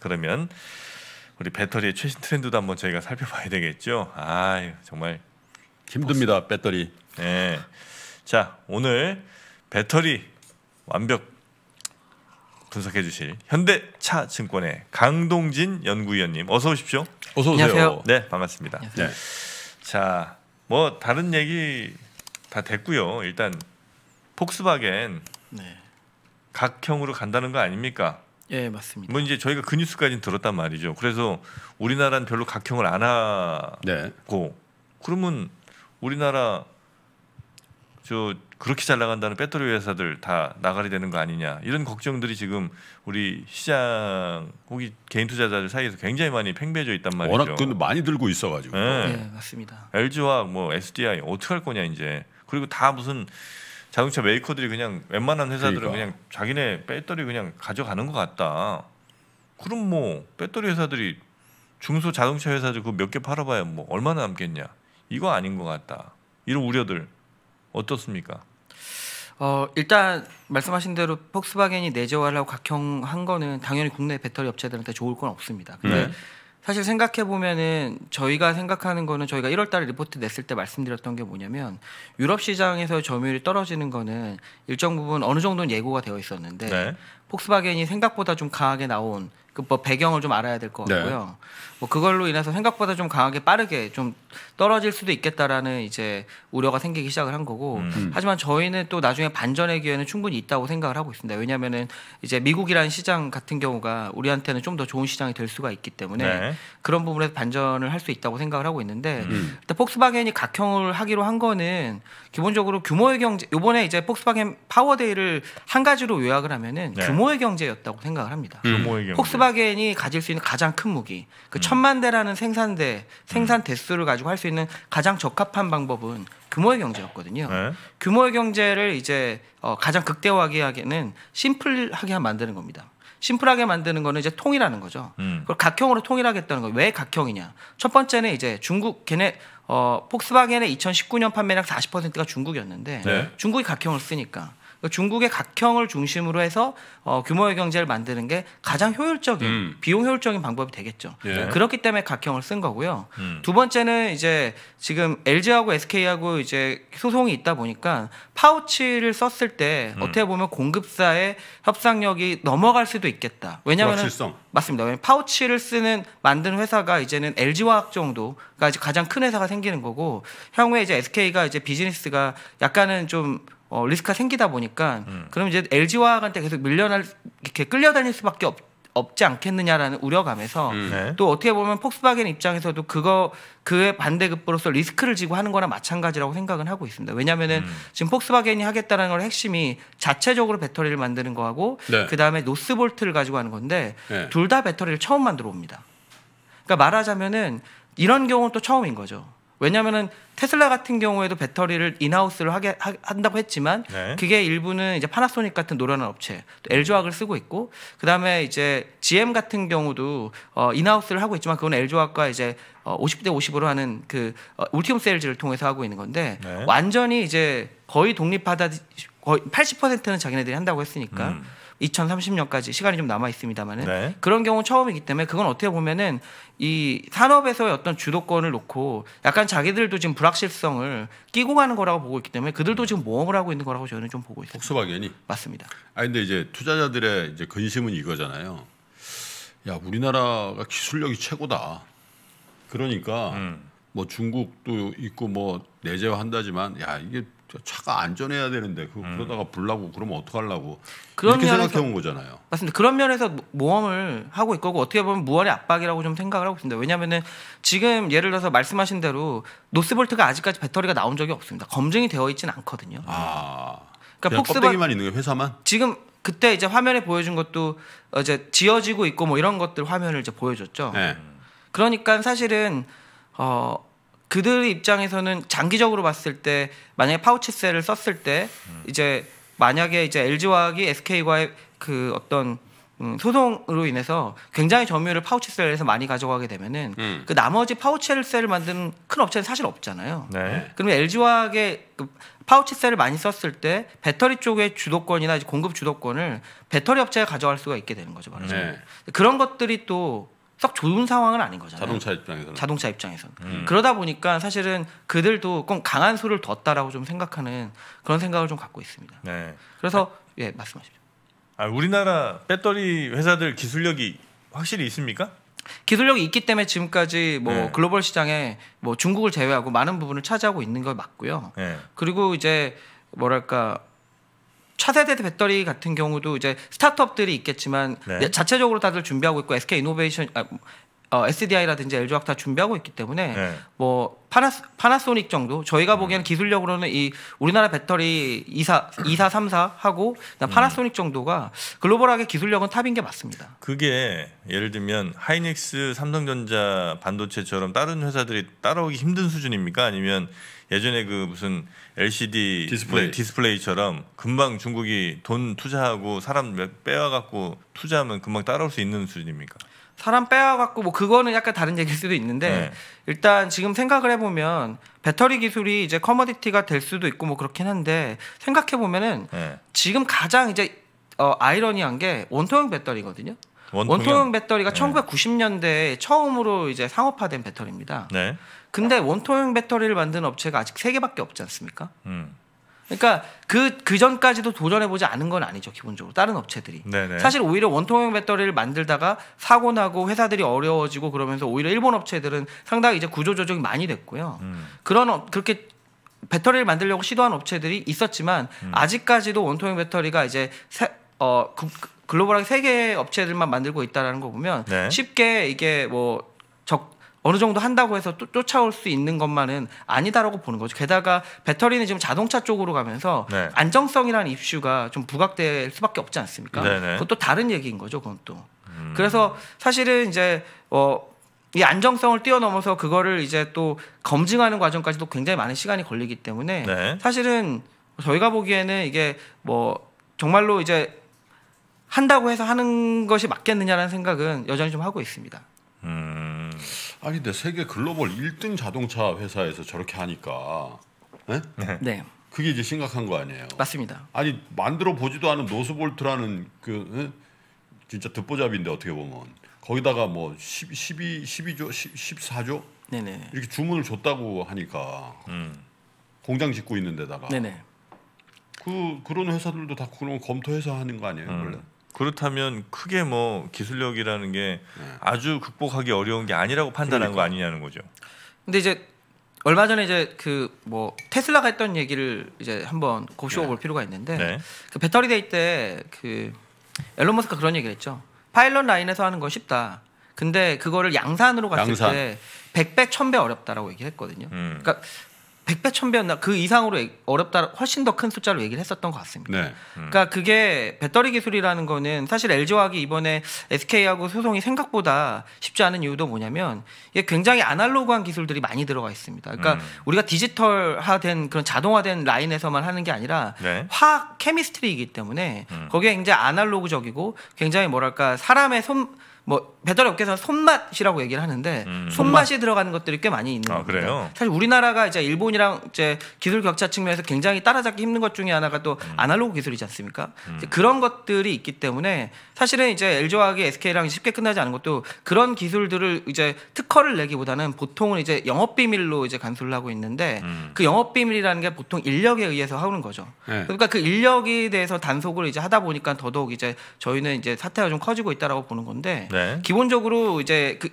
그러면 우리 배터리의 최신 트렌드도 한번 저희가 살펴봐야 되겠죠. 아 정말 힘듭니다 배터리. 네. 자 오늘 배터리 완벽 분석해 주실 현대차증권의 강동진 연구위원님 어서 오십시오. 어서 오세요. 안녕하세요. 네 반갑습니다. 안녕하세요. 네. 자뭐 다른 얘기 다 됐고요. 일단 폭스바겐 네. 각형으로 간다는 거 아닙니까? 예, 맞습니다. 뭐 이제 저희가 그 뉴스까지는 들었단 말이죠. 그래서 우리나라는 별로 각형을 안 하고 네. 그러면 우리나라 저 그렇게 잘 나간다는 배터리 회사들 다 나가리 되는 거 아니냐 이런 걱정들이 지금 우리 시장 혹이 개인 투자자들 사이에서 굉장히 많이 팽배해져 있단 말이죠. 워낙 근 그 많이 들고 있어가지고. 네. 네 맞습니다. LG와 뭐 SDI 어떻게 할 거냐 이제 그리고 다 무슨 자동차 메이커들이 그냥 웬만한 회사들은 그러니까. 그냥 자기네 배터리 그냥 가져가는 것 같다. 그럼 뭐 배터리 회사들이 중소 자동차 회사들 그 몇 개 팔아봐야 뭐 얼마나 남겠냐. 이거 아닌 것 같다. 이런 우려들 어떻습니까? 어, 일단 말씀하신 대로 폭스바겐이 내재화를 하고 각형한 거는 당연히 국내 배터리 업체들한테 좋을 건 없습니다. 근데 네. 사실 생각해 보면은 저희가 생각하는 거는 저희가 1월 달에 리포트 냈을 때 말씀드렸던 게 뭐냐면 유럽 시장에서 점유율이 떨어지는 거는 일정 부분 어느 정도는 예고가 되어 있었는데 네. 폭스바겐이 생각보다 좀 강하게 나온 그뭐 배경을 좀 알아야 될것 네. 같고요. 네. 뭐 그걸로 인해서 생각보다 좀 강하게 빠르게 좀 떨어질 수도 있겠다라는 이제 우려가 생기기 시작을 한 거고 음. 음. 하지만 저희는 또 나중에 반전의 기회는 충분히 있다고 생각을 하고 있습니다. 왜냐하면은 이제 미국이라는 시장 같은 경우가 우리한테는 좀 더 좋은 시장이 될 수가 있기 때문에 네. 그런 부분에서 반전을 할 수 있다고 생각을 하고 있는데 음. 음. 일단 폭스바겐이 각형을 하기로 한 거는 기본적으로 규모의 경제 요번에 이제 폭스바겐 파워데이를 한 가지로 요약을 하면은 네. 규모의 경제였다고 생각을 합니다. 음. 폭스바겐이 가질 수 있는 가장 큰 무기 그 천만 대라는 생산대, 생산 대수를 가지고 할 수 있는 가장 적합한 방법은 규모의 경제였거든요. 네. 규모의 경제를 이제 어, 가장 극대화하게 하기는 에 심플하게 만드는 겁니다. 심플하게 만드는 거는 이제 통일하는 거죠. 음. 그걸 각형으로 통일하겠다는 거예요. 왜 각형이냐? 첫 번째는 이제 중국 걔네 어 폭스바겐의 2019년 판매량 40%가 중국이었는데 네. 중국이 각형을 쓰니까 그 중국의 각형을 중심으로 해서 어, 규모의 경제를 만드는 게 가장 효율적인 음. 비용 효율적인 방법이 되겠죠. 예. 그렇기 때문에 각형을 쓴 거고요. 음. 두 번째는 이제 지금 LG하고 SK하고 이제 소송이 있다 보니까 파우치를 썼을 때 음. 어떻게 보면 공급사의 협상력이 넘어갈 수도 있겠다. 왜냐하면 맞습니다. 왜냐면 파우치를 쓰는 만든 회사가 이제는 LG화학 정도가 이제 가장 큰 회사가 생기는 거고 향후에 이제 SK가 이제 비즈니스가 약간은 좀 어, 리스크가 생기다 보니까 음. 그럼 이제 LG화학한테 계속 밀려날 이렇게 끌려다닐 수밖에 없, 없지 않겠느냐라는 우려감에서 음, 네. 또 어떻게 보면 폭스바겐 입장에서도 그거 그의 반대급부로서 리스크를 지고 하는 거나 마찬가지라고 생각은 하고 있습니다. 왜냐면은 음. 지금 폭스바겐이 하겠다는 라걸 핵심이 자체적으로 배터리를 만드는 거하고 네. 그다음에 노스볼트를 가지고 하는 건데 네. 둘다 배터리를 처음 만들어 옵니다. 그러니까 말하자면은 이런 경우는 또 처음인 거죠. 왜냐하면은 테슬라 같은 경우에도 배터리를 인하우스를 하게 하, 한다고 했지만 네. 그게 일부는 이제 파나소닉 같은 노련한 업체, 엘조학을 쓰고 있고 그다음에 이제 GM 같은 경우도 어, 인하우스를 하고 있지만 그건 엘조학과 이제 어, 50대 50으로 하는 그 어, 울티움 세일즈를 통해서 하고 있는 건데 네. 완전히 이제 거의 독립하다 거의 80%는 자기네들이 한다고 했으니까 음. 2030년까지 시간이 좀 남아 있습니다만은 네. 그런 경우 처음이기 때문에 그건 어떻게 보면은 이 산업에서의 어떤 주도권을 놓고 약간 자기들도 지금 불확실성을 끼고 가는 거라고 보고 있기 때문에 그들도 지금 모험을 하고 있는 거라고 저는 좀 보고 있습니다. 폭스바겐이 맞습니다. 아 근데 이제 투자자들의 이제 근심은 이거잖아요. 야 우리나라가 기술력이 최고다. 그러니까 음. 뭐 중국도 있고 뭐 내재화한다지만 야 이게 차가 안전해야 되는데 그, 그러다가 불나고 그러면 어떡하려고 그런 렇게 생각해 온 거잖아요. 맞습니다. 그런 면에서 모험을 하고 있고 어떻게 보면 무한의 압박이라고 좀 생각을 하고 있습니다. 왜냐하면 지금 예를 들어서 말씀하신 대로 노스볼트가 아직까지 배터리가 나온 적이 없습니다. 검증이 되어 있지는 않거든요. 아, 그러니까 폭스기만 바 있는 거 회사만? 지금 그때 이제 화면에 보여준 것도 이제 지어지고 있고 뭐 이런 것들 화면을 이제 보여줬죠. 네. 그러니까 사실은 어 그들 입장에서는 장기적으로 봤을 때 만약에 파우치세를 썼을 때 음. 이제 만약에 이제 LG화학이 SK과의 그 어떤 음, 소송으로 인해서 굉장히 점유율을 파우치셀에서 많이 가져가게 되면은 음. 그 나머지 파우치셀을 만드는 큰 업체는 사실 없잖아요. 네. 그러면 LG화학의 그 파우치셀을 많이 썼을 때 배터리 쪽의 주도권이나 공급 주도권을 배터리 업체가 가져갈 수가 있게 되는 거죠, 말하자 네. 그런 것들이 또썩 좋은 상황은 아닌 거잖아요. 자동차 입장에서는. 자동차 입장에서는. 음. 그러다 보니까 사실은 그들도 꼭 강한 수를 뒀다라고 좀 생각하는 그런 생각을 좀 갖고 있습니다. 네. 그래서 아, 예 말씀하십시오. 아, 우리나라 배터리 회사들 기술력이 확실히 있습니까? 기술력이 있기 때문에 지금까지 뭐 네. 글로벌 시장에 뭐 중국을 제외하고 많은 부분을 차지하고 있는 걸 맞고요. 네. 그리고 이제 뭐랄까 차세대 배터리 같은 경우도 이제 스타트업들이 있겠지만 네. 자체적으로 다들 준비하고 있고 SK 이노베이션 아, 어, SDI라든지 LG화학 다 준비하고 있기 때문에 네. 뭐 파나스, 파나소닉 정도 저희가 보기에는 음. 기술력으로는 이 우리나라 배터리 2사 2사 3사 하고 음. 파나소닉 정도가 글로벌하게 기술력은 탑인 게 맞습니다. 그게 예를 들면 하이닉스, 삼성전자 반도체처럼 다른 회사들이 따라오기 힘든 수준입니까? 아니면 예전에 그 무슨 LCD 디스플레이. 네, 디스플레이처럼 금방 중국이 돈 투자하고 사람 빼와 갖고 투자하면 금방 따라올 수 있는 수준입니까? 사람 빼와갖고뭐 그거는 약간 다른 얘기일 수도 있는데 네. 일단 지금 생각을 해보면 배터리 기술이 이제 커머디티가 될 수도 있고 뭐 그렇긴 한데 생각해 보면은 네. 지금 가장 이제 어, 아이러니한 게 원통형 배터리거든요. 원통형, 원통형 배터리가 네. 1990년대에 처음으로 이제 상업화된 배터리입니다. 네. 근데 원통형 배터리를 만든 업체가 아직 세 개밖에 없지 않습니까? 음. 그러니까 그, 그 전까지도 도전해보지 않은 건 아니죠, 기본적으로. 다른 업체들이. 네네. 사실 오히려 원통형 배터리를 만들다가 사고 나고 회사들이 어려워지고 그러면서 오히려 일본 업체들은 상당히 이제 구조조정이 많이 됐고요. 음. 그런, 그렇게 배터리를 만들려고 시도한 업체들이 있었지만 음. 아직까지도 원통형 배터리가 이제 세, 어, 그, 글로벌하게 세계 업체들만 만들고 있다라는 거 보면 네. 쉽게 이게 뭐 적, 어느 정도 한다고 해서 또, 쫓아올 수 있는 것만은 아니다라고 보는 거죠. 게다가 배터리는 지금 자동차 쪽으로 가면서 네. 안정성이라는 이슈가 좀 부각될 수밖에 없지 않습니까? 네네. 네. 그것도 다른 얘기인 거죠. 그건 또. 음. 그래서 사실은 이제 어, 이 안정성을 뛰어넘어서 그거를 이제 또 검증하는 과정까지도 굉장히 많은 시간이 걸리기 때문에 네. 사실은 저희가 보기에는 이게 뭐 정말로 이제 한다고 해서 하는 것이 맞겠느냐라는 생각은 여전히 좀 하고 있습니다. 음. 아니 근데 세계 글로벌 1등 자동차 회사에서 저렇게 하니까 네? 네. 그게 이제 심각한 거 아니에요? 맞습니다. 아니 만들어 보지도 않은 노스볼트라는 그 예? 진짜 듣보잡인데 어떻게 보면 거기다가 뭐 10, 12, 12조, 10, 14조 네네. 이렇게 주문을 줬다고 하니까 음. 공장 짓고 있는 데다가 네네. 그 그런 회사들도 다 그런 검토해서 하는 거 아니에요 음. 원래? 그렇다면 크게 뭐 기술력이라는 게 네. 아주 극복하기 어려운 게 아니라고 판단한 그러니까. 거 아니냐는 거죠. 근데 이제 얼마 전에 이제 그 뭐 테슬라가 했던 얘기를 이제 한번 곱씹볼 네. 필요가 있는데 네. 그 배터리 데이 때그 앨런 머스크 그런 얘기를 했죠. 파일럿 라인에서 하는 건 쉽다. 근데 그거를 양산으로 갔을 양산. 때 백배 천배 어렵다라고 얘기했거든요. 음. 그러니까 100배, 1000배였나 그 이상으로 어렵다 훨씬 더 큰 숫자로 얘기를 했었던 것 같습니다. 네. 음. 그러니까 그게 배터리 기술이라는 거는 사실 LG화학이 이번에 SK하고 소송이 생각보다 쉽지 않은 이유도 뭐냐면 이게 굉장히 아날로그한 기술들이 많이 들어가 있습니다. 그러니까 음. 우리가 디지털화된 그런 자동화된 라인에서만 하는 게 아니라 네. 화학 케미스트리이기 때문에 음. 거기에 굉장히 아날로그적이고 굉장히 뭐랄까 사람의 손뭐 배달 업계에서 는 손맛이라고 얘기를 하는데 음, 손맛이 손맛? 들어가는 것들이 꽤 많이 있는 아, 겁니다. 그래요? 사실 우리나라가 이제 일본이랑 이제 기술 격차 측면에서 굉장히 따라잡기 힘든 것 중에 하나가 또 음. 아날로그 기술이지 않습니까? 음. 그런 것들이 있기 때문에 사실은 이제 LG화학이 SK랑 쉽게 끝나지 않은 것도 그런 기술들을 이제 특허를 내기보다는 보통은 이제 영업 비밀로 이제 간수를 하고 있는데 음. 그 영업 비밀이라는 게 보통 인력에 의해서 하는 거죠. 네. 그러니까 그 인력에 대해서 단속을 이제 하다 보니까 더더욱 이제 저희는 이제 사태가 좀 커지고 있다라고 보는 건데 네. 기본적으로 이제 그,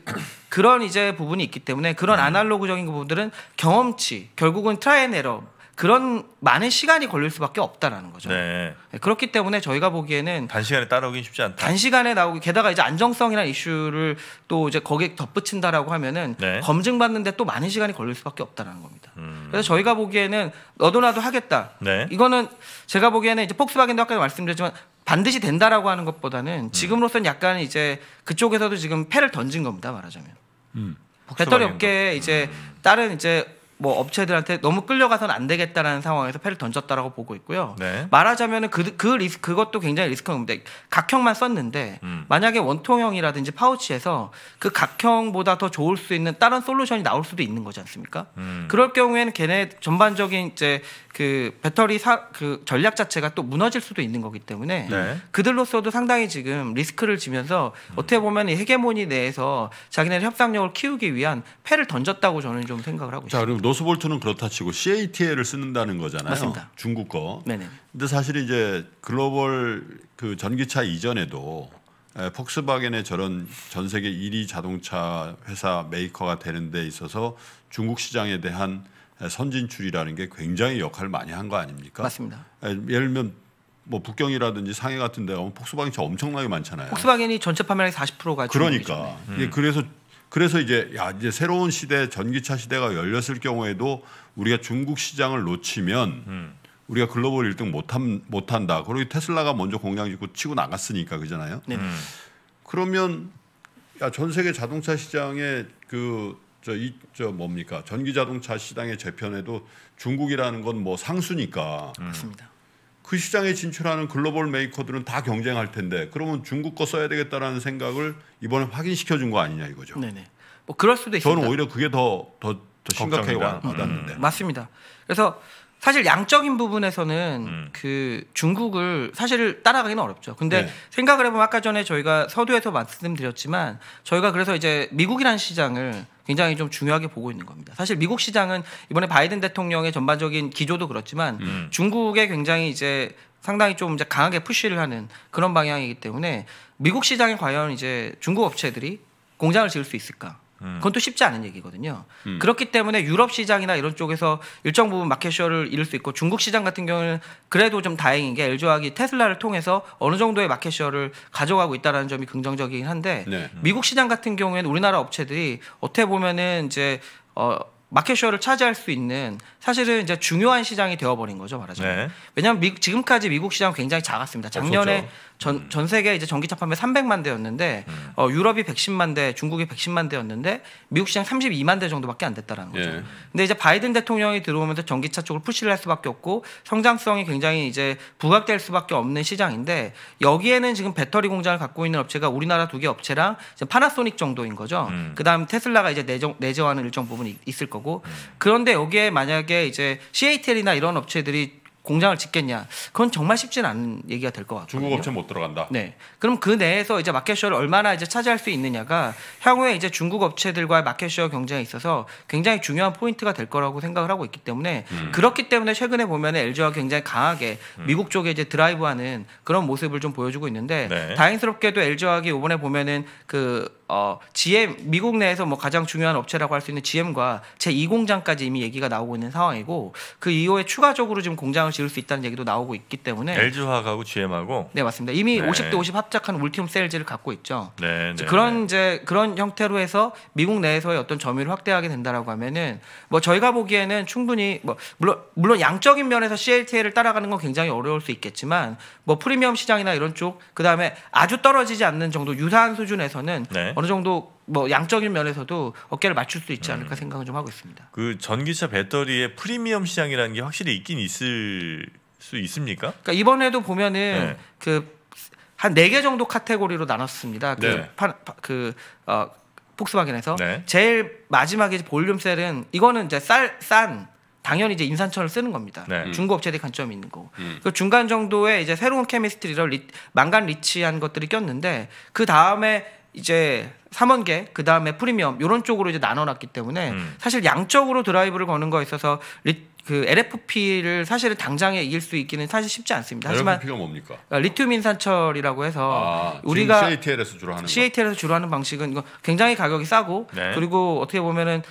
그런 이제 부분이 있기 때문에 그런 음. 아날로그적인 부분들은 경험치 결국은 트라이앤 에러 그런 많은 시간이 걸릴 수밖에 없다라는 거죠. 네. 네. 그렇기 때문에 저희가 보기에는 단시간에 따라오긴 쉽지 않다. 단시간에 나오고 게다가 이제 안정성이라는 이슈를 또 이제 거기에 덧붙인다라고 하면은 네. 검증받는데 또 많은 시간이 걸릴 수밖에 없다라는 겁니다. 음. 그래서 저희가 보기에는 너도나도 하겠다. 네. 이거는 제가 보기에는 이제 폭스바겐도 아까 말씀드렸지만 반드시 된다라고 하는 것보다는 음. 지금으로는 약간 이제 그쪽에서도 지금 패를 던진 겁니다 말하자면. 음. 배터리 업계에 이제 음. 다른 이제 뭐 업체들한테 너무 끌려가선 안 되겠다라는 상황에서 패를 던졌다라고 보고 있고요. 네. 말하자면은 그, 그 리스 그것도 굉장히 리스크가 있데 각형만 썼는데 음. 만약에 원통형이라든지 파우치에서 그 각형보다 더 좋을 수 있는 다른 솔루션이 나올 수도 있는 거지 않습니까? 음. 그럴 경우에는 걔네 전반적인 이제 그 배터리 사, 그 전략 자체가 또 무너질 수도 있는 거기 때문에 네. 그들로서도 상당히 지금 리스크를 지면서 음. 어떻게 보면 이 헤게모니 내에서 자기네 협상력을 키우기 위한 패를 던졌다고 저는 좀 생각을 하고 있습니다. 노스볼트는 그렇다 치고 CATL을 쓰는다는 거잖아요. 맞습니다. 중국 거. 네네. 근데 사실 이제 글로벌 그 전기차 이전에도 에, 폭스바겐의 저런 전 세계 1위 자동차 회사 메이커가 되는 데 있어서 중국 시장에 대한 선진출이라는 게 굉장히 역할을 많이 한 거 아닙니까? 맞습니다. 에, 예를 들면 뭐 북경이라든지 상해 같은 데 가면 폭스바겐 차 엄청나게 많잖아요. 폭스바겐이 전체 판매량 40%가 그러니까. 음. 예, 그래서 그래서 이제 야 이제 새로운 시대 전기차 시대가 열렸을 경우에도 우리가 중국 시장을 놓치면 음. 우리가 글로벌 1등 못한 못한다. 그리고 테슬라가 먼저 공장 짓고 치고 나갔으니까 그잖아요. 네. 음. 그러면 야 전 세계 자동차 시장에 그저이저 뭡니까 전기 자동차 시장의 재편에도 중국이라는 건 뭐 상수니까. 맞습니다. 음. 그 시장에 진출하는 글로벌 메이커들은 다 경쟁할 텐데 그러면 중국 거 써야 되겠다라는 생각을 이번에 확인시켜 준 거 아니냐 이거죠. 네네. 뭐 그럴 수도 있습니 저는 오히려 그게 더 더 더심각하 와닿는데. 음. 맞습니다. 그래서 사실 양적인 부분에서는 음. 그 중국을 사실 따라가기는 어렵죠. 근데 네. 생각을 해보면 아까 전에 저희가 서두에서 말씀드렸지만 저희가 그래서 이제 미국이라는 시장을 굉장히 좀 중요하게 보고 있는 겁니다. 사실 미국 시장은 이번에 바이든 대통령의 전반적인 기조도 그렇지만 음. 중국에 굉장히 이제 상당히 좀 이제 강하게 푸쉬를 하는 그런 방향이기 때문에 미국 시장에 과연 이제 중국 업체들이 공장을 지을 수 있을까? 음. 그건 또 쉽지 않은 얘기거든요. 음. 그렇기 때문에 유럽 시장이나 이런 쪽에서 일정 부분 마켓쇼를 잃을 수 있고 중국 시장 같은 경우는 그래도 좀 다행인 게 엘조학이 테슬라를 통해서 어느 정도의 마켓쇼를 가져가고 있다는 점이 긍정적이긴 한데 네. 미국 시장 같은 경우에는 우리나라 업체들이 어떻게 보면은 이제 어마켓쇼를 차지할 수 있는 사실은 이제 중요한 시장이 되어버린 거죠 말하자면 네. 왜냐하면 미, 지금까지 미국 시장 굉장히 작았습니다 작년에 전, 전 세계 이제 전기차 판매 300만 대였는데 음. 어, 유럽이 110만 대, 중국이 110만 대였는데 미국 시장 32만 대 정도밖에 안 됐다라는 거죠. 그런데 예. 이제 바이든 대통령이 들어오면서 전기차 쪽을 푸시를 할 수밖에 없고 성장성이 굉장히 이제 부각될 수밖에 없는 시장인데 여기에는 지금 배터리 공장을 갖고 있는 업체가 우리나라 두 개 업체랑 파나소닉 정도인 거죠. 음. 그다음 테슬라가 이제 내정, 내재하는 일정 부분이 있을 거고 음. 그런데 여기에 만약에 이제 CATL이나 이런 업체들이 공장을 짓겠냐. 그건 정말 쉽지는 않은 얘기가 될 것 같아요. 중국 업체 못 들어간다. 네. 그럼 그 내에서 이제 마켓쇼를 얼마나 이제 차지할 수 있느냐가 향후에 이제 중국 업체들과의 마켓쇼 경쟁에 있어서 굉장히 중요한 포인트가 될 거라고 생각을 하고 있기 때문에 음. 그렇기 때문에 최근에 보면 LG와 굉장히 강하게 음. 미국 쪽에 이제 드라이브하는 그런 모습을 좀 보여주고 있는데 네. 다행스럽게도 LG화학이 이번에 보면은 그 어, GM 미국 내에서 뭐 가장 중요한 업체라고 할 수 있는 GM과 제2 공장까지 이미 얘기가 나오고 있는 상황이고 그 이후에 추가적으로 지금 공장을 지을 수 있다는 얘기도 나오고 있기 때문에 LG 화학하고 GM하고 네 맞습니다 이미 네. 50대 50 합작한 울티움 셀즈를 갖고 있죠 네, 네, 그런 네. 이제 그런 형태로 해서 미국 내에서의 어떤 점유를 확대하게 된다라고 하면은 뭐 저희가 보기에는 충분히 뭐 물론 물론 양적인 면에서 CLTA를 따라가는 건 굉장히 어려울 수 있겠지만 뭐 프리미엄 시장이나 이런 쪽 그다음에 아주 떨어지지 않는 정도 유사한 수준에서는 네. 어느 정도 뭐 양적인 면에서도 어깨를 맞출 수 있지 않을까 음. 생각을 좀 하고 있습니다. 그 전기차 배터리의 프리미엄 시장이라는 게 확실히 있긴 있을 수 있습니까? 그러니까 이번에도 보면은 네. 그한 네 개 정도 카테고리로 나눴습니다. 그, 네. 파, 파, 그 어, 폭스바겐에서 네. 제일 마지막에 볼륨셀은 이거는 이제 쌀싼 당연히 이제 인산철을 쓰는 겁니다. 네. 음. 중고 업체들이 관점이 있는 거 음. 그 중간 정도에 이제 새로운 케미스트리를 리, 망간 리치한 것들이 꼈는데 그 다음에 이제 3원계 그다음에 프리미엄 요런 쪽으로 이제 나눠 놨기 때문에 음. 사실 양적으로 드라이브를 거는 거에 있어서 리, 그 LFP를 사실은 당장에 이길 수 있기는 사실 쉽지 않습니다. 하지만 LFP가 뭡니까? 그러니까 리튬 인산철이라고 해서 아, 우리가 CATL에서 주로 하는 CATL에서 주로 하는 방식은 이거 굉장히 가격이 싸고 네. 그리고 어떻게 보면은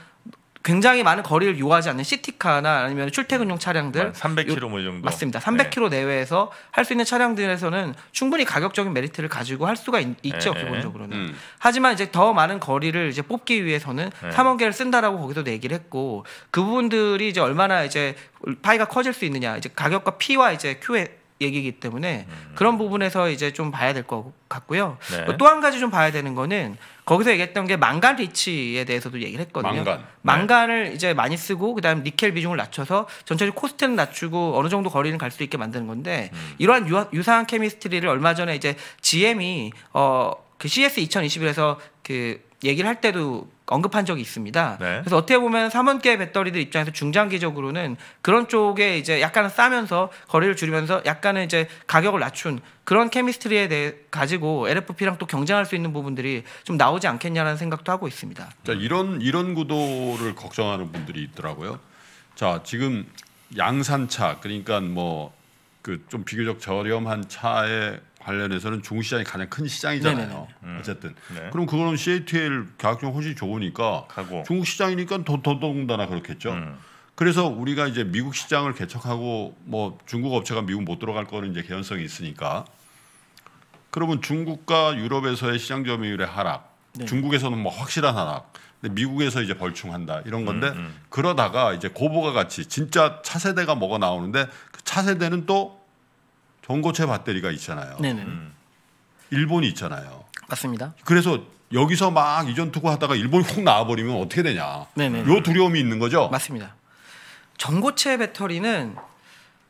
굉장히 많은 거리를 요하지 않는 시티카나 아니면 출퇴근용 차량들 300km 뭐 정도 맞습니다. 300km 네. 내외에서 할 수 있는 차량들에서는 충분히 가격적인 메리트를 가지고 할 수가 있, 죠 네. 기본적으로는. 음. 하지만 이제 더 많은 거리를 이제 뽑기 위해서는 네. 3억 개를 쓴다라고 거기서 내기를 했고 그 부분들이 이제 얼마나 이제 파이가 커질 수 있느냐 이제 가격과 P와 이제 Q의 얘기이기 때문에 음. 그런 부분에서 이제 좀 봐야 될 것 같고요. 네. 또한 가지 좀 봐야 되는 거는 거기서 얘기했던 게 망간 리치에 대해서도 얘기를 했거든요. 망간. 을 네. 이제 많이 쓰고 그다음 니켈 비중을 낮춰서 전체적인 코스트는 낮추고 어느 정도 거리는 갈 수 있게 만드는 건데 음. 이러한 유사한 케미스트리를 얼마 전에 이제 GM이 어그 CS 2021에서 그 얘기를 할 때도 언급한 적이 있습니다. 네. 그래서 어떻게 보면 3원계 배터리들 입장에서 중장기적으로는 그런 쪽에 이제 약간은 싸면서 거리를 줄이면서 약간은 이제 가격을 낮춘 그런 케미스트리에 대해 가지고 LFP랑 또 경쟁할 수 있는 부분들이 좀 나오지 않겠냐라는 생각도 하고 있습니다. 그 이런 이런 구도를 걱정하는 분들이 있더라고요. 자 지금 양산차 그러니까 뭐그 좀 비교적 저렴한 차에 관련해서는 중시장이 가장 큰 시장이잖아요. 음. 음. 어쨌든 네. 그럼 그거는 CATL 가격이 훨씬 좋으니까 가고. 중국 시장이니까 더 더더군다나 그렇겠죠. 음. 그래서 우리가 이제 미국 시장을 개척하고 뭐 중국 업체가 미국 못 들어갈 거는 이제 개연성이 있으니까 그러면 중국과 유럽에서의 시장 점유율의 하락, 네. 중국에서는 뭐 확실한 하락, 근데 미국에서 이제 벌충한다 이런 건데 음, 음. 그러다가 이제 고부가 같이 진짜 차세대가 뭐가 나오는데 그 차세대는 또 전고체 배터리가 있잖아요. 네네. 음. 일본이 있잖아요. 맞습니다. 그래서 여기서 막 이전 투구 하다가 일본이 훅 나와버리면 어떻게 되냐. 네네. 요 두려움이 있는 거죠. 맞습니다. 전고체 배터리는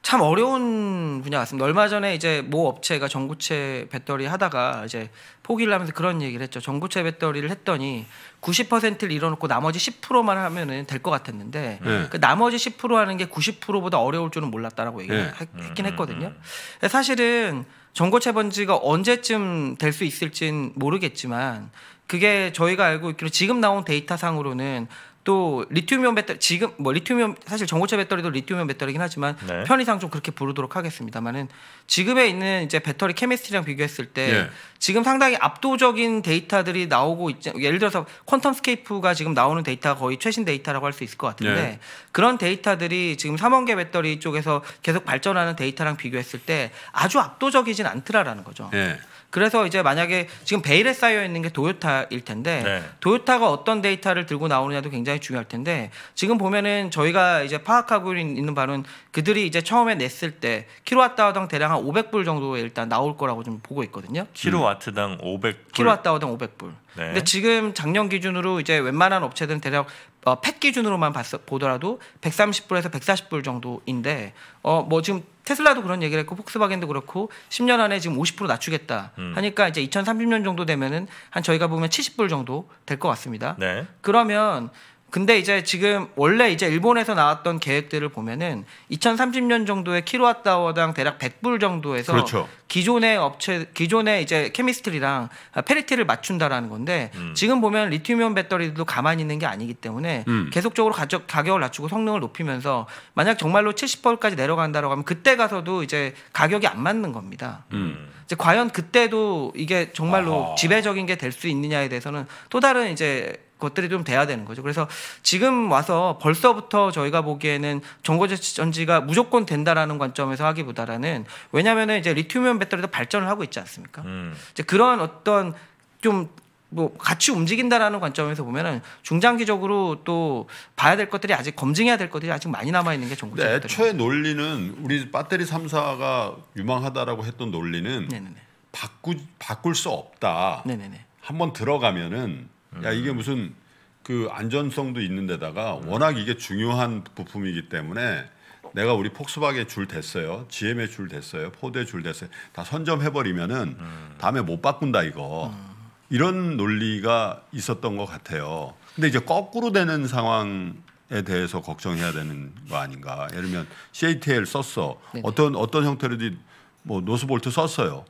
참 어려운 분야 같습니다. 얼마 전에 이제 모 업체가 전구체 배터리 하다가 이제 포기를 하면서 그런 얘기를 했죠. 전구체 배터리를 했더니 90%를 잃어놓고 나머지 10%만 하면은 될 것 같았는데 네. 그 나머지 10% 하는 게 90%보다 어려울 줄은 몰랐다라고 얘기를 네. 했긴 음, 음, 했거든요. 음. 사실은 전구체 번지가 언제쯤 될 수 있을진 모르겠지만 그게 저희가 알고 있기로 지금 나온 데이터상으로는 또 리튬이온 배터리 지금 뭐 리튬이온 사실 전고체 배터리도 리튬이온 배터리긴 하지만 네. 편의상 좀 그렇게 부르도록 하겠습니다만은 지금에 있는 이제 배터리 케미스트리랑 비교했을 때 네. 지금 상당히 압도적인 데이터들이 나오고 있죠. 예를 들어서 퀀텀 스케이프가 지금 나오는 데이터가 거의 최신 데이터라고 할 수 있을 것 같은데 네. 그런 데이터들이 지금 삼원계 배터리 쪽에서 계속 발전하는 데이터랑 비교했을 때 아주 압도적이진 않더라라는 거죠. 예. 그래서 이제 만약에 지금 베일에 쌓여 있는 게 도요타일 텐데 네. 도요타가 어떤 데이터를 들고 나오느냐도 굉장히 중요할 텐데 지금 보면은 저희가 이제 파악하고 있는 바는 그들이 이제 처음에 냈을 때 킬로와트당 대략 한 500불 정도에 일단 나올 거라고 좀 보고 있거든요. 음. 킬로와트당 5 0 0 킬로와트당 500불. 네. 근데 지금 작년 기준으로 이제 웬만한 업체들은 대략 어, 팩 기준으로만 봤어, 보더라도 130불에서 140불 정도인데 어, 뭐 지금 테슬라도 그런 얘기를 했고 폭스바겐도 그렇고 10년 안에 지금 50% 낮추겠다 음. 하니까 이제 2030년 정도 되면은 한 저희가 보면 70불 정도 될 것 같습니다. 네. 그러면 근데 이제 지금 원래 이제 일본에서 나왔던 계획들을 보면은 2030년 정도에 킬로와트아워당 대략 100불 정도에서 그렇죠. 기존의 업체 기존의 이제 케미스트리랑 페리티를 맞춘다라는 건데 음. 지금 보면 리튬이온 배터리도 가만히 있는 게 아니기 때문에 음. 계속적으로 가격, 가격을 낮추고 성능을 높이면서 만약 정말로 70불까지 내려간다라고 하면 그때 가서도 이제 가격이 안 맞는 겁니다. 음. 이제 과연 그때도 이게 정말로 아하. 지배적인 게 될 수 있느냐에 대해서는 또 다른 이제 것들이 좀 돼야 되는 거죠. 그래서 지금 와서 벌써부터 저희가 보기에는 정거제 전지가 무조건 된다라는 관점에서 하기보다는 왜냐하면 이제 리튬이온 배터리도 발전을 하고 있지 않습니까? 음. 이제 그런 어떤 좀 뭐 같이 움직인다라는 관점에서 보면은 중장기적으로 또 봐야 될 것들이 아직 검증해야 될 것들이 아직 많이 남아 있는 게 정거재. 네, 애초에 논리는 우리 배터리 3사가 유망하다라고 했던 논리는 네네네. 바꾸 바꿀 수 없다. 네네네. 한번 들어가면은 야 이게 음. 무슨 그 안전성도 있는데다가 음. 워낙 이게 중요한 부품이기 때문에 내가 우리 폭스바겐 줄 됐어요, GM에 줄 됐어요, 포드에 줄 됐어요, 다 선점해 버리면은 음. 다음에 못 바꾼다 이거 이런 논리가 있었던 것 같아요. 근데 이제 거꾸로 되는 상황. 에 대해서 걱정해야 되는 거 아닌가? 예를 들면 CATL 썼어. 네네. 어떤 어떤 형태로든 뭐 노스볼트 썼어요.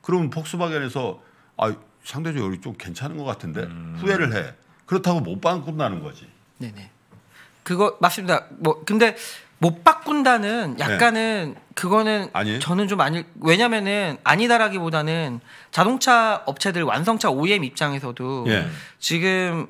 그러면 폭스바겐에서 아 상대적으로 좀 괜찮은 것 같은데 음. 후회를 해. 그렇다고 못 바꾼다는 거지. 네네. 그거 맞습니다. 뭐 근데 못 바꾼다는 네. 약간은 네. 그거는 아니. 저는 좀 아니 왜냐면은 아니다라기보다는 자동차 업체들 완성차 OEM 입장에서도 예. 지금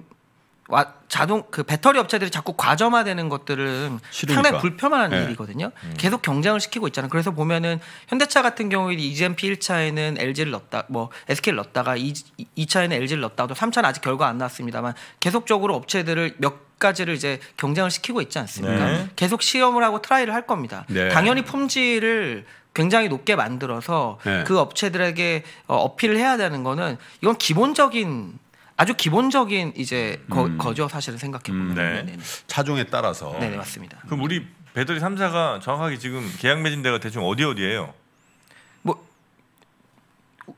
와, 자동 그 배터리 업체들이 자꾸 과점화되는 것들은 싫으니까. 상당히 불편한 네. 일이거든요. 음. 계속 경쟁을 시키고 있잖아요. 그래서 보면은 현대차 같은 경우에 이젠피 1차에는 LG를 넣었다, 뭐 SK를 넣었다가 2, 2차에는 LG를 넣었다가 도 3차는 아직 결과 안 나왔습니다만 계속적으로 업체들을 몇 가지를 이제 경쟁을 시키고 있지 않습니까? 네. 계속 시험을 하고 트라이를 할 겁니다. 네. 당연히 품질을 굉장히 높게 만들어서 네. 그 업체들에게 어, 어필을 해야 되는 거는 이건 기본적인 아주 기본적인 이제 음. 거, 죠 사실은 생각해 보면 음, 네. 차종에 따라서 네 맞습니다. 그럼 우리 배터리 3사가 정확하게 지금 계약 맺은 데가 대충 어디 어디예요?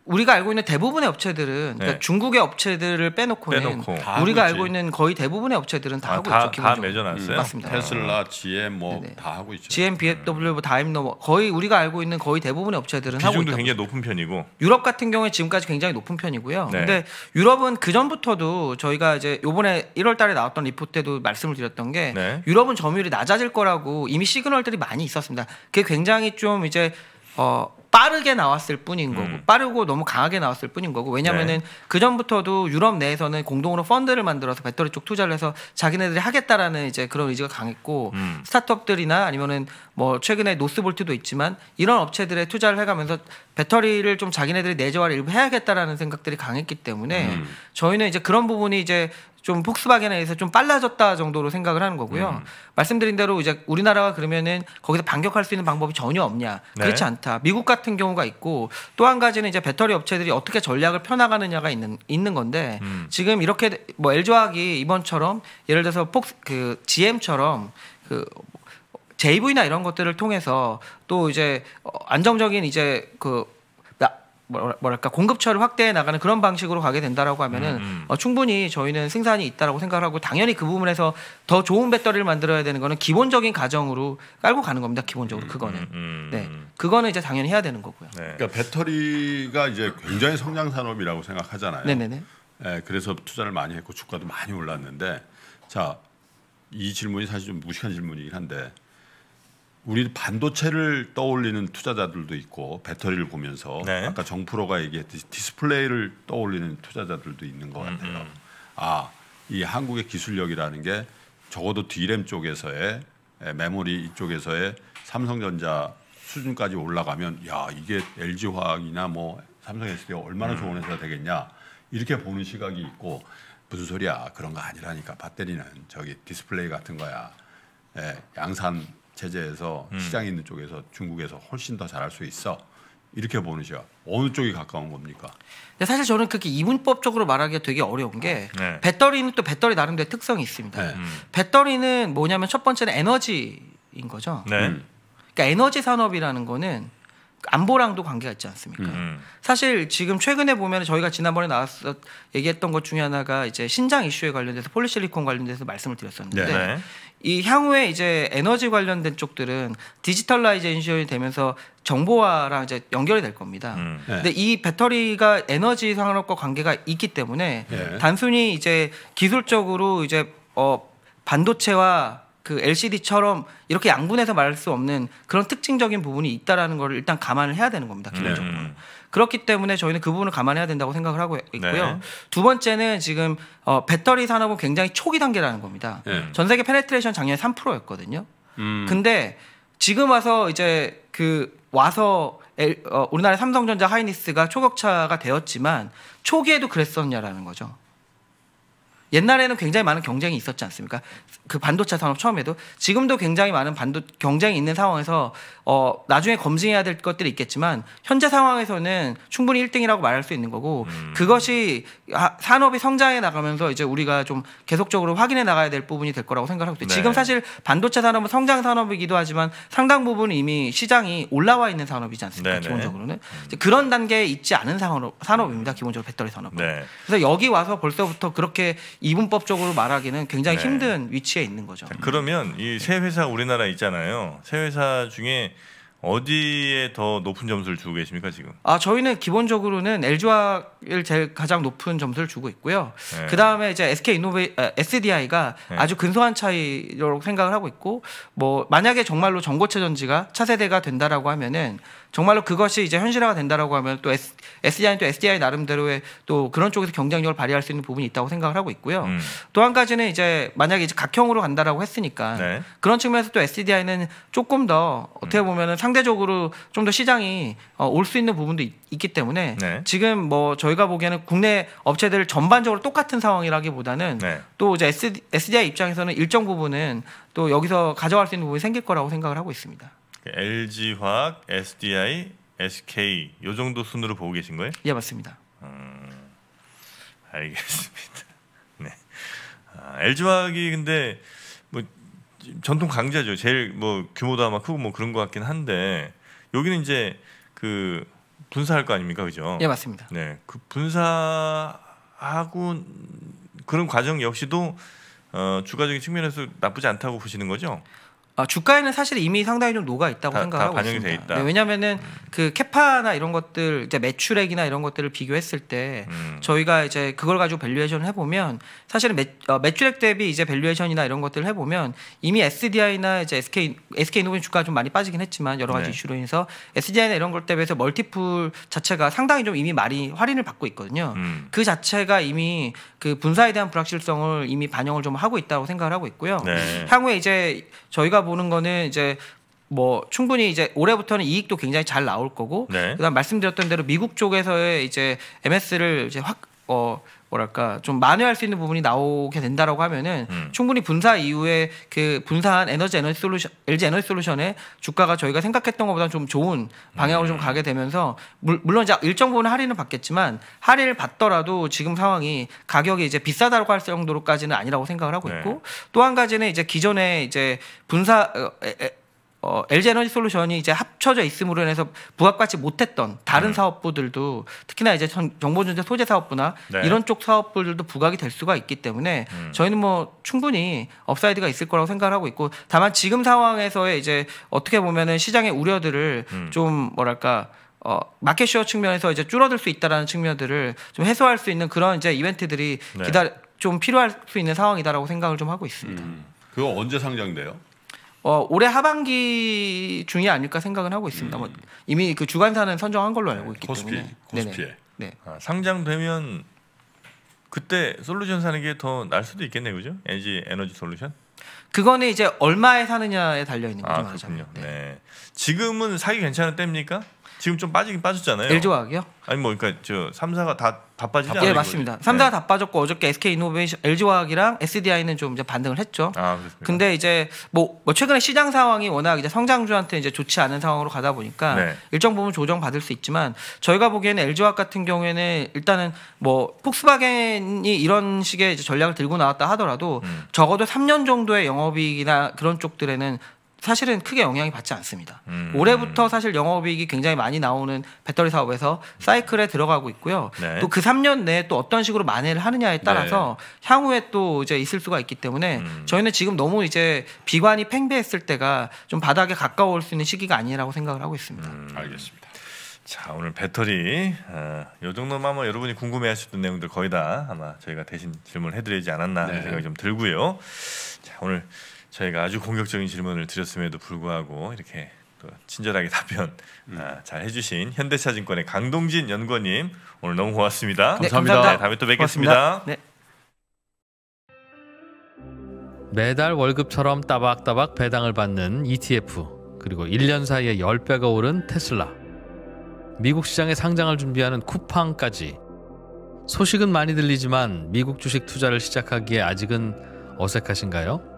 우리가 알고 있는 대부분의 업체들은 그러니까 네. 중국의 업체들을 빼놓고는 빼놓고. 우리가 알고 있는 거의 대부분의 업체들은 다 아, 하고 다, 있죠. 다 맺어놨어요. 음, 맞습니다. 테슬라, GM 아. 뭐다 하고 있죠. GM, BMW, 뭐 다임노 뭐 거의 우리가 알고 있는 거의 대부분의 업체들은 하고 있죠. 비중도 굉장히 높은 편이고 유럽 같은 경우에 지금까지 굉장히 높은 편이고요. 네. 근데 유럽은 그 전부터도 저희가 이제 요번에 1월달에 나왔던 리포트 때도 말씀을 드렸던 게 네. 유럽은 점유율이 낮아질 거라고 이미 시그널들이 많이 있었습니다. 그게 굉장히 좀 이제 어 빠르게 나왔을 뿐인 거고 음. 빠르고 너무 강하게 나왔을 뿐인 거고 왜냐면은 네. 그 전부터도 유럽 내에서는 공동으로 펀드를 만들어서 배터리 쪽 투자를 해서 자기네들이 하겠다라는 이제 그런 의지가 강했고 음. 스타트업들이나 아니면은 뭐 최근에 노스볼트도 있지만 이런 업체들의 투자를 해가면서 배터리를 좀 자기네들이 내재화를 일부 해야겠다라는 생각들이 강했기 때문에 음. 저희는 이제 그런 부분이 이제 좀 폭스바겐에 의해서 좀 빨라졌다 정도로 생각을 하는 거고요. 음. 말씀드린 대로 이제 우리나라가 그러면은 거기서 반격할 수 있는 방법이 전혀 없냐? 네. 그렇지 않다. 미국 같은 경우가 있고 또 한 가지는 이제 배터리 업체들이 어떻게 전략을 펴나가느냐가 있는 있는 건데 음. 지금 이렇게 뭐 LG화학이 이번처럼 예를 들어서 폭스 그 GM처럼 그 JV나 이런 것들을 통해서 또 이제 어, 안정적인 이제 그 뭐랄까 공급처를 확대해 나가는 그런 방식으로 가게 된다라고 하면은 음. 음. 어, 충분히 저희는 생산이 있다라고 생각을 하고 당연히 그 부분에서 더 좋은 배터리를 만들어야 되는 거는 기본적인 가정으로 깔고 가는 겁니다 기본적으로 음, 그거는 음, 음. 네 그거는 이제 당연히 해야 되는 거고요 네. 그러니까 배터리가 이제 굉장히 성장 산업이라고 생각하잖아요 네네네 네, 그래서 투자를 많이 했고 주가도 많이 올랐는데 자 이 질문이 사실 좀 무식한 질문이긴 한데 우리 반도체를 떠올리는 투자자들도 있고 배터리를 보면서 네. 아까 정프로가 얘기했듯이 디스플레이를 떠올리는 투자자들도 있는 것 음, 같아요. 음. 아이 한국의 기술력이라는 게 적어도 디램 쪽에서의 예, 메모리 이쪽에서의 삼성전자 수준까지 올라가면 야 이게 LG 화학이나 뭐 삼성 SD가 얼마나 음. 좋은 회사 되겠냐 이렇게 보는 시각이 있고 무슨 소리야 그런 거 아니라니까 배터리는 저기 디스플레이 같은 거야 예, 양산 제재에서 음. 시장에 있는 쪽에서 중국에서 훨씬 더 잘할 수 있어. 이렇게 보는 시야 어느 쪽이 가까운 겁니까? 근 사실 저는 그렇게 이분법적으로 말하기가 되게 어려운 게 네. 배터리는 또 배터리 나름대로 특성이 있습니다. 네. 음. 배터리는 뭐냐면 첫 번째는 에너지인 거죠. 네. 음. 그러니까 에너지 산업이라는 거는 안보랑도 관계가 있지 않습니까? 음. 음. 사실 지금 최근에 보면 저희가 지난번에 나왔어 얘기했던 것 중에 하나가 이제 신장 이슈에 관련돼서 폴리실리콘 관련돼서 말씀을 드렸었는데 네. 이 향후에 이제 에너지 관련된 쪽들은 디지털라이제이션이 되면서 정보화랑 이제 연결이 될 겁니다. 음. 네. 근데 이 배터리가 에너지 산업과 관계가 있기 때문에 네. 단순히 이제 기술적으로 이제 어 반도체와 그 LCD처럼 이렇게 양분해서 말할 수 없는 그런 특징적인 부분이 있다라는 걸 일단 감안을 해야 되는 겁니다. 기본적으로. 음. 그렇기 때문에 저희는 그 부분을 감안해야 된다고 생각을 하고 있고요. 네. 두 번째는 지금 어, 배터리 산업은 굉장히 초기 단계라는 겁니다. 네. 전 세계 페네트레이션 작년에 3%였거든요. 음. 근데 지금 와서 이제 그 와서 엘, 어, 우리나라 삼성전자 하이니스가 초격차가 되었지만 초기에도 그랬었냐라는 거죠. 옛날에는 굉장히 많은 경쟁이 있었지 않습니까? 그 반도체 산업 처음에도 지금도 굉장히 많은 반도 경쟁이 있는 상황에서 어, 나중에 검증해야 될 것들이 있겠지만 현재 상황에서는 충분히 1등이라고 말할 수 있는 거고 음. 그것이 산업이 성장해 나가면서 이제 우리가 좀 계속적으로 확인해 나가야 될 부분이 될 거라고 생각하고 네. 지금 사실 반도체 산업은 성장 산업이기도 하지만 상당 부분 이미 시장이 올라와 있는 산업이지 않습니까? 네네. 네. 기본적으로는 음. 그런 단계에 있지 않은 산업, 산업입니다. 기본적으로 배터리 산업은. 네. 그래서 여기 와서 벌써부터 그렇게 이분법적으로 말하기는 굉장히 네. 힘든 위치에 있는 거죠. 자, 그러면 이 새 회사 우리나라 있잖아요. 새 회사 중에 어디에 더 높은 점수를 주고 계십니까 지금? 아 저희는 기본적으로는 LG화를 제일 가장 높은 점수를 주고 있고요. 네. 그 다음에 이제 SK 이노베 아, SDI가 네. 아주 근소한 차이로 생각을 하고 있고 뭐 만약에 정말로 전고체 전지가 차세대가 된다라고 하면은 정말로 그것이 이제 현실화가 된다라고 하면 또 S, SDI는 또 SDI 나름대로의 또 그런 쪽에서 경쟁력을 발휘할 수 있는 부분이 있다고 생각을 하고 있고요. 음. 또한 가지는 이제 만약에 이제 각형으로 간다라고 했으니까 네. 그런 측면에서 또 SDI는 조금 더 어떻게 음. 보면은 상대적으로 좀 더 시장이 어, 올 수 있는 부분도 있, 기 때문에 네. 지금 뭐 저희가 보기에는 국내 업체들 전반적으로 똑같은 상황이라기보다는 네. 또 이제 SD, SDI 입장에서는 일정 부분은 또 여기서 가져갈 수 있는 부분이 생길 거라고 생각을 하고 있습니다. 그 LG화학, SDI, SK 요 정도 순으로 보고 계신 거예요? 예 맞습니다. 음, 알겠습니다. 네. 아, LG화학이 근데 뭐 전통 강자죠. 제일 뭐 규모도 아마 크고 뭐 그런 것 같긴 한데 여기는 이제 그 분사할 거 아닙니까, 그죠? 예 맞습니다. 네, 그 분사하고 그런 과정 역시도 어, 주가적인 측면에서 나쁘지 않다고 보시는 거죠? 아, 주가에는 사실 이미 상당히 좀 녹아 있다고 다, 생각하고 다 반영이 있습니다. 돼 있다. 네, 왜냐하면은 그 캐파나 이런 것들 이제 매출액이나 이런 것들을 비교했을 때 음. 저희가 이제 그걸 가지고 밸류에이션을 해보면 사실은 매, 어, 매출액 대비 이제 밸류에이션이나 이런 것들을 해보면 이미 SDI나 이제 SK SK 노벤 주가 좀 많이 빠지긴 했지만 여러 가지 네. 이슈로 인해서 SDI나 이런 것에 비해서 멀티플 자체가 상당히 좀 이미 많이 할인을 받고 있거든요. 음. 그 자체가 이미 그 분사에 대한 불확실성을 이미 반영을 좀 하고 있다고 생각을 하고 있고요. 네. 향후에 이제 저희가 보는 거는 이제 뭐 충분히 이제 올해부터는 이익도 굉장히 잘 나올 거고 네. 그다음 말씀드렸던 대로 미국 쪽에서의 이제 MS를 이제 확어 뭐랄까 좀 만회할 수 있는 부분이 나오게 된다라고 하면은 음. 충분히 분사 이후에 그분산 에너지 에너지 솔루션 LG 에너지 솔루션의 주가가 저희가 생각했던 것보다 좀 좋은 방향으로 음. 좀 가게 되면서 물, 론 이제 일정 부분 할인을 받겠지만 할인을 받더라도 지금 상황이 가격이 이제 비싸다고 할 정도로까지는 아니라고 생각을 하고 네. 있고 또 한 가지는 이제 기존에 이제 분사 어, 어, LG 에너지 솔루션이 이제 합쳐져 있음으로 인해서 부각받지 못했던 다른 네. 사업부들도 특히나 이제 정보전자 소재 사업부나 네. 이런 쪽 사업부들도 부각이 될 수가 있기 때문에 음. 저희는 뭐 충분히 업사이드가 있을 거라고 생각을 하고 있고 다만 지금 상황에서의 이제 어떻게 보면은 시장의 우려들을 음. 좀 뭐랄까 어, 마켓쇼 측면에서 이제 줄어들 수 있다라는 측면들을 좀 해소할 수 있는 그런 이제 이벤트들이 네. 기다 좀 필요할 수 있는 상황이다라고 생각을 좀 하고 있습니다. 음. 그거 언제 상장돼요? 어, 올해 하반기 중이 아닐까 생각은 하고 있습니다. 음. 뭐 이미 그 주간사는 선정한 걸로 알고 있기 코스피, 때문에 코스피에 네. 아, 상장되면 그때 솔루션 사는 게 더 날 수도 있겠네 그죠? LG 에너지 솔루션? 그거는 이제 얼마에 사느냐에 달려 있는 아, 거죠. 아, 그렇군요. 네. 네. 지금은 사기 괜찮은 때입니까? 지금 좀 빠지긴 빠졌잖아요. LG 화학이요? 아니 뭐 그러니까 저 삼사가 다 다 빠지지 않았요 예, 맞습니다. 네. 삼사가 네. 다 빠졌고 어저께 SK 이노베이션, 엘지 화학이랑 SDI는 좀 이제 반등을 했죠. 아, 그렇습니까? 근데 이제 뭐, 뭐, 최근에 시장 상황이 워낙 이제 성장주한테 이제 좋지 않은 상황으로 가다 보니까 네. 일정 부분 조정 받을 수 있지만 저희가 보기에는 엘지 화학 같은 경우에는 일단은 뭐 폭스바겐이 이런 식의 전략을 들고 나왔다 하더라도 음. 적어도 3년 정도의 영업이익이나 그런 쪽들에는 사실은 크게 영향이 받지 않습니다. 음. 올해부터 사실 영업이익이 굉장히 많이 나오는 배터리 사업에서 사이클에 들어가고 있고요. 네. 또그 3년 내에 또 어떤 식으로 만회를 하느냐에 따라서 네. 향후에 또 이제 있을 수가 있기 때문에 음. 저희는 지금 너무 이제 비관이 팽배했을 때가 좀 바닥에 가까울 수 있는 시기가 아니라고 생각을 하고 있습니다. 음. 알겠습니다. 자 오늘 배터리 어, 요 정도만 뭐 여러분이 궁금해하셨던 내용들 거의 다 아마 저희가 대신 질문해드리지 않았나 네. 하는 생각이 좀 들고요. 자 오늘 저희가 아주 공격적인 질문을 드렸음에도 불구하고 이렇게 또 친절하게 답변 음. 아, 잘 해주신 현대차증권의 강동진 연구원님 오늘 너무 고맙습니다. 네, 감사합니다. 네, 감사합니다. 다음에 또 뵙겠습니다. 네. 매달 월급처럼 따박따박 배당을 받는 ETF 그리고 1년 사이에 10배가 오른 테슬라 미국 시장에 상장을 준비하는 쿠팡까지 소식은 많이 들리지만 미국 주식 투자를 시작하기에 아직은 어색하신가요?